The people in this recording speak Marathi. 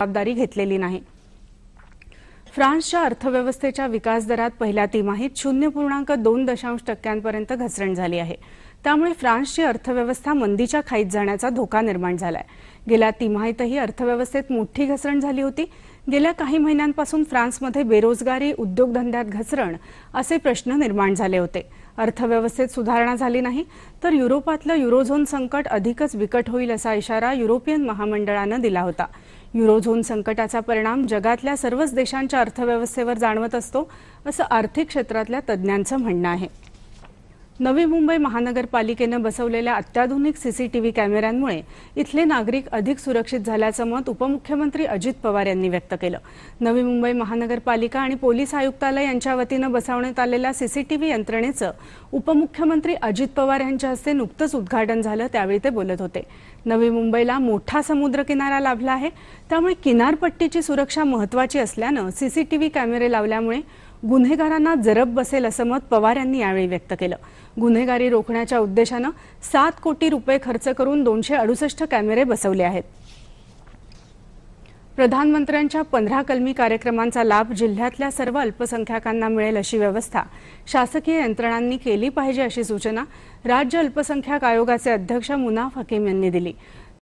जबाबदारी घेतलेली नाही फ्रान्सच्या अर्थव्यवस्थेच्या विकास दरात पहिल्या तिमाहीत शून्य पूर्णांक दोन दशांश टक्क्यांपर्यंत घसरण झाली आहे त्यामुळे फ्रान्सची अर्थव्यवस्था मंदीच्या खाईत जाण्याचा धोका निर्माण झालाय गेल्या तिमाहीतही अर्थव्यवस्थेत मोठी घसरण झाली होती गेल्या काही महिन्यांपासून फ्रान्समध्ये बेरोजगारी उद्योगधंद्यात घसरण असे प्रश्न निर्माण झाले होते अर्थव्यवस्थेत सुधारणा झाली नाही तर युरोपातलं युरोझोन संकट अधिकच विकट होईल असा इशारा युरोपियन महामंडळानं दिला होता युरोझोन संकटाचा परिणाम जगातल्या सर्वच देशांच्या अर्थव्यवस्थेवर जाणवत असतो असं आर्थिक क्षेत्रातल्या तज्ज्ञांचं म्हणणं आहे नवी मुंबई महानगरपालिकेनं बसवलेल्या अत्याधुनिक सीसीटीव्ही कॅमेऱ्यांमुळे इथले नागरिक अधिक सुरक्षित झाल्याचं मत उपमुख्यमंत्री अजित पवार यांनी व्यक्त केलं नवी मुंबई महानगरपालिका आणि पोलीस आयुक्तालय यांच्या वतीनं बसवण्यात आलेल्या सीसीटीव्ही यंत्रणेचं उपमुख्यमंत्री अजित पवार यांच्या हस्ते नुकतंच उद्घाटन झालं त्यावेळी ते बोलत होते नवी मुंबईला मोठा समुद्रकिनारा लाभला आहे त्यामुळे किनारपट्टीची सुरक्षा महत्वाची असल्यानं सीसीटीव्ही कॅमेरे लावल्यामुळे गुन्हेगारांना जरब बसेल असं मत पवार यांनी यावेळी व्यक्त केलं गुन्हेगारी रोखण्याच्या उद्देशानं सात कोटी रुपये खर्च करून दोनशे अडुसष्ट कॅमेरे बसवले आहेत प्रधानमंत्र्यांच्या पंधरा कलमी कार्यक्रमांचा लाभ जिल्ह्यातल्या सर्व अल्पसंख्याकांना मिळेल अशी व्यवस्था शासकीय यंत्रणांनी केली पाहिजे अशी सूचना राज्य अल्पसंख्याक आयोगाचे अध्यक्ष मुनाफ हकीम यांनी दिली